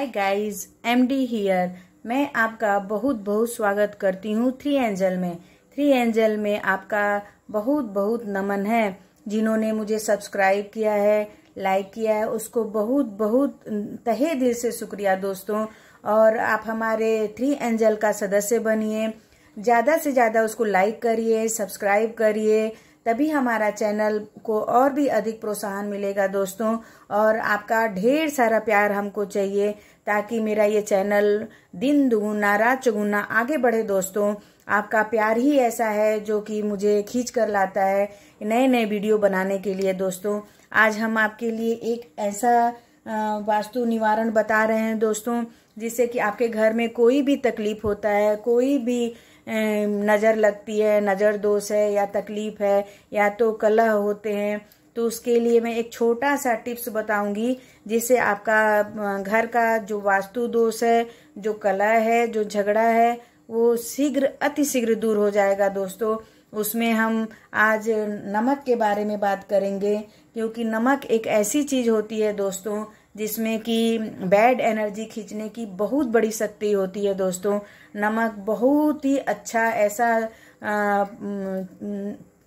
hi guys MD here मैं आपका बहुत बहुत स्वागत करती हूँ थ्री एंजल में थ्री एंजल में आपका बहुत बहुत नमन है जिन्होंने मुझे सब्सक्राइब किया है लाइक किया है उसको बहुत बहुत तहे दिल से शुक्रिया दोस्तों और आप हमारे थ्री एंजल का सदस्य बनिए ज़्यादा से ज़्यादा उसको लाइक करिए सब्सक्राइब करिए तभी हमारा चैनल को और भी अधिक प्रोत्साहन मिलेगा दोस्तों और आपका ढेर सारा प्यार हमको चाहिए ताकि मेरा ये चैनल दिन दुगुना रात चुगुना आगे बढ़े दोस्तों आपका प्यार ही ऐसा है जो कि मुझे खींच कर लाता है नए नए वीडियो बनाने के लिए दोस्तों आज हम आपके लिए एक ऐसा वास्तु निवारण बता रहे हैं दोस्तों जिससे कि आपके घर में कोई भी तकलीफ होता है कोई भी नज़र लगती है नज़र दोष है या तकलीफ है या तो कलह होते हैं तो उसके लिए मैं एक छोटा सा टिप्स बताऊंगी जिससे आपका घर का जो वास्तु दोष है जो कला है जो झगड़ा है वो शीघ्र अति शीघ्र दूर हो जाएगा दोस्तों उसमें हम आज नमक के बारे में बात करेंगे क्योंकि नमक एक ऐसी चीज होती है दोस्तों जिसमें कि बैड एनर्जी खींचने की बहुत बड़ी शक्ति होती है दोस्तों नमक बहुत ही अच्छा ऐसा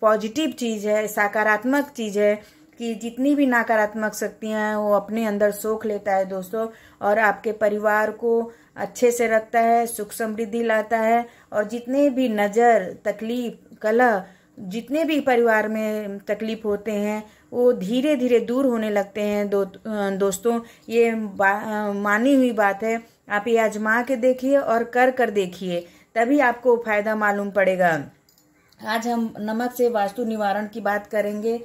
पॉजिटिव चीज़ है सकारात्मक चीज़ है कि जितनी भी नकारात्मक शक्तियाँ हैं वो अपने अंदर सोख लेता है दोस्तों और आपके परिवार को अच्छे से रखता है सुख समृद्धि लाता है और जितने भी नज़र तकलीफ कलह जितने भी परिवार में तकलीफ होते हैं वो धीरे धीरे दूर होने लगते हैं दो दोस्तों ये मानी हुई बात है आप ये आजमा के देखिए और कर कर देखिए तभी आपको फायदा मालूम पड़ेगा आज हम नमक से वास्तु निवारण की बात करेंगे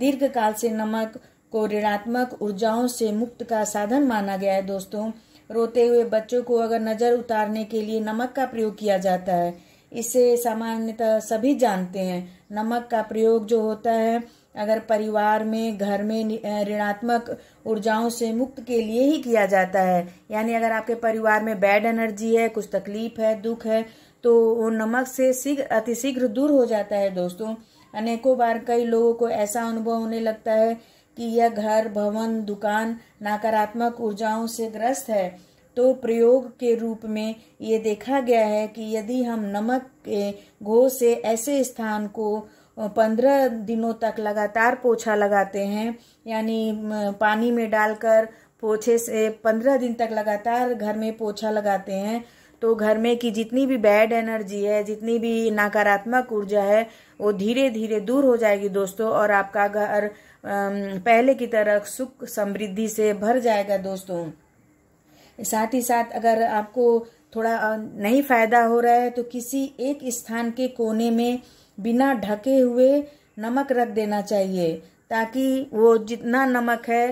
दीर्घ काल से नमक को ऋणात्मक ऊर्जाओं से मुक्त का साधन माना गया है दोस्तों रोते हुए बच्चों को अगर नजर उतारने के लिए नमक का प्रयोग किया जाता है इसे सामान्यतः सभी जानते हैं नमक का प्रयोग जो होता है अगर परिवार में घर में ऋणात्मक ऊर्जाओं से मुक्त के लिए ही किया जाता है यानी अगर आपके परिवार में बैड एनर्जी है कुछ तकलीफ है दुख है तो वो नमक से शीघ्र अतिशीघ्र दूर हो जाता है दोस्तों अनेकों बार कई लोगों को ऐसा अनुभव होने लगता है कि यह घर भवन दुकान नकारात्मक ऊर्जाओं से ग्रस्त है तो प्रयोग के रूप में ये देखा गया है कि यदि हम नमक के घो से ऐसे स्थान को पंद्रह दिनों तक लगातार पोछा लगाते हैं यानी पानी में डालकर पोछे से पंद्रह दिन तक लगातार घर में पोछा लगाते हैं तो घर में की जितनी भी बैड एनर्जी है जितनी भी नकारात्मक ऊर्जा है वो धीरे धीरे दूर हो जाएगी दोस्तों और आपका घर पहले की तरह सुख समृद्धि से भर जाएगा दोस्तों साथ ही साथ अगर आपको थोड़ा नहीं फायदा हो रहा है तो किसी एक स्थान के कोने में बिना ढके हुए नमक रख देना चाहिए ताकि वो जितना नमक है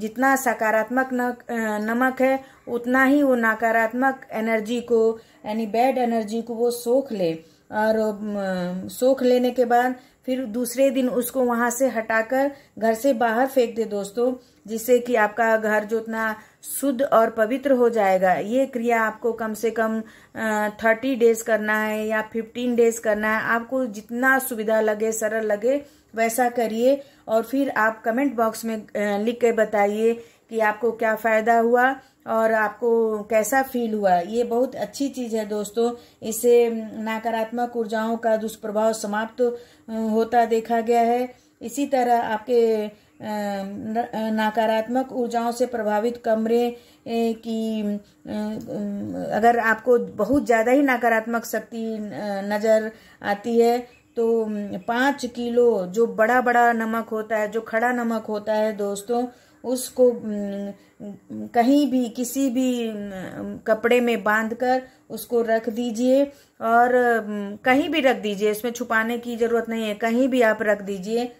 जितना सकारात्मक नमक है उतना ही वो नकारात्मक एनर्जी को यानी बैड एनर्जी को वो सोख ले और सोख लेने के बाद फिर दूसरे दिन उसको वहां से हटाकर घर से बाहर फेंक दे दोस्तों जिससे कि आपका घर जो इतना शुद्ध और पवित्र हो जाएगा ये क्रिया आपको कम से कम थर्टी डेज करना है या फिफ्टीन डेज करना है आपको जितना सुविधा लगे सरल लगे वैसा करिए और फिर आप कमेंट बॉक्स में लिख के बताइए कि आपको क्या फ़ायदा हुआ और आपको कैसा फील हुआ ये बहुत अच्छी चीज़ है दोस्तों इससे नकारात्मक ऊर्जाओं का दुष्प्रभाव समाप्त तो होता देखा गया है इसी तरह आपके नकारात्मक ऊर्जाओं से प्रभावित कमरे की अगर आपको बहुत ज़्यादा ही नकारात्मक शक्ति नज़र आती है तो पाँच किलो जो बड़ा बड़ा नमक होता है जो खड़ा नमक होता है दोस्तों उसको कहीं भी किसी भी कपड़े में बांधकर उसको रख दीजिए और कहीं भी रख दीजिए इसमें छुपाने की ज़रूरत नहीं है कहीं भी आप रख दीजिए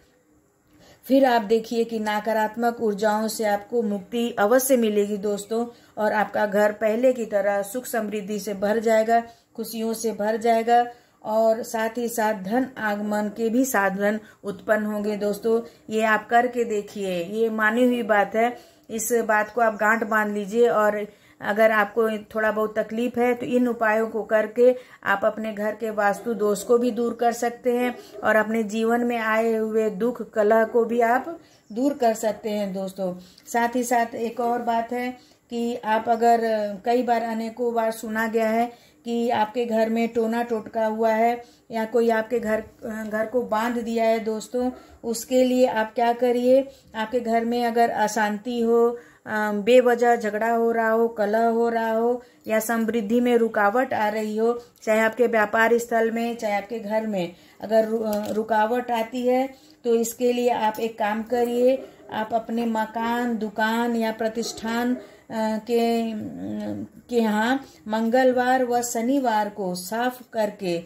फिर आप देखिए कि नकारात्मक ऊर्जाओं से आपको मुक्ति अवश्य मिलेगी दोस्तों और आपका घर पहले की तरह सुख समृद्धि से भर जाएगा खुशियों से भर जाएगा और साथ ही साथ धन आगमन के भी साधन उत्पन्न होंगे दोस्तों ये आप करके देखिए ये मानी हुई बात है इस बात को आप गांठ बांध लीजिए और अगर आपको थोड़ा बहुत तकलीफ है तो इन उपायों को करके आप अपने घर के वास्तु दोष को भी दूर कर सकते हैं और अपने जीवन में आए हुए दुख कलह को भी आप दूर कर सकते हैं दोस्तों साथ ही साथ एक और बात है कि आप अगर कई बार अनेकों बार सुना गया है कि आपके घर में टोना टोटका हुआ है या कोई आपके घर घर को बांध दिया है दोस्तों उसके लिए आप क्या करिए आपके घर में अगर अशांति हो बेवजह झगड़ा हो रहा हो कलह हो रहा हो या समृद्धि में रुकावट आ रही हो चाहे आपके व्यापार स्थल में चाहे आपके घर में अगर रुकावट आती है तो इसके लिए आप एक काम करिए आप अपने मकान दुकान या प्रतिष्ठान के के यहाँ मंगलवार व शनिवार को साफ करके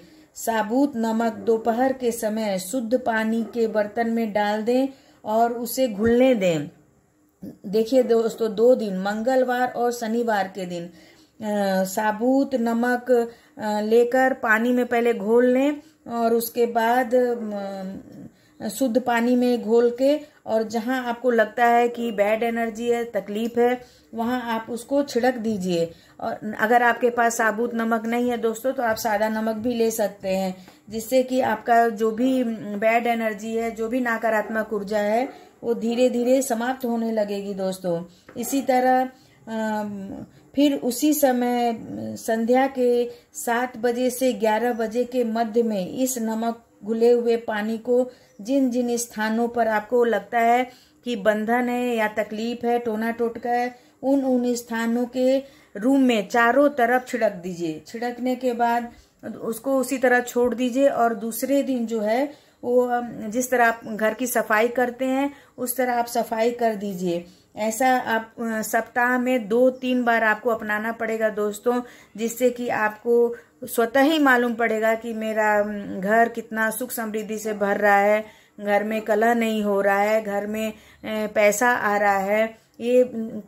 साबुत नमक दोपहर के समय शुद्ध पानी के बर्तन में डाल दें और उसे घुलने दें देखिए दोस्तों दो दिन मंगलवार और शनिवार के दिन साबुत नमक लेकर पानी में पहले घोल लें और उसके बाद शुद्ध पानी में घोल के और जहाँ आपको लगता है कि बैड एनर्जी है तकलीफ है वहाँ आप उसको छिड़क दीजिए और अगर आपके पास साबुत नमक नहीं है दोस्तों तो आप सादा नमक भी ले सकते हैं जिससे कि आपका जो भी बैड एनर्जी है जो भी नकारात्मक ऊर्जा है वो धीरे धीरे समाप्त होने लगेगी दोस्तों इसी तरह फिर उसी समय संध्या के सात बजे से ग्यारह बजे के मध्य में इस नमक घुले हुए पानी को जिन जिन स्थानों पर आपको लगता है कि बंधन है या तकलीफ है टोना टोटका है उन उन स्थानों के रूम में चारों तरफ छिड़क दीजिए छिड़कने के बाद उसको उसी तरह छोड़ दीजिए और दूसरे दिन जो है वो जिस तरह आप घर की सफाई करते हैं उस तरह आप सफाई कर दीजिए ऐसा आप सप्ताह में दो तीन बार आपको अपनाना पड़ेगा दोस्तों जिससे कि आपको स्वतः ही मालूम पड़ेगा कि मेरा घर कितना सुख समृद्धि से भर रहा है घर में कलह नहीं हो रहा है घर में पैसा आ रहा है ये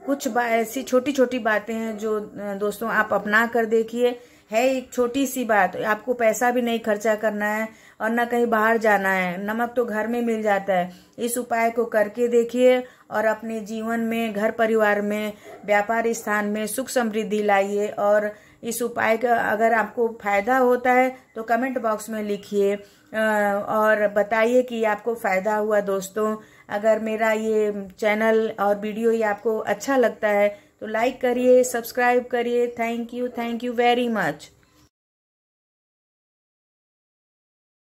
कुछ ऐसी छोटी छोटी बातें हैं जो दोस्तों आप अपना कर देखिए है एक छोटी सी बात आपको पैसा भी नहीं खर्चा करना है और ना कहीं बाहर जाना है नमक तो घर में मिल जाता है इस उपाय को करके देखिए और अपने जीवन में घर परिवार में व्यापार स्थान में सुख समृद्धि लाइए और इस उपाय का अगर आपको फायदा होता है तो कमेंट बॉक्स में लिखिए और बताइए कि आपको फायदा हुआ दोस्तों अगर मेरा ये चैनल और वीडियो ये आपको अच्छा लगता है तो लाइक करिए सब्सक्राइब करिए thank you thank you very much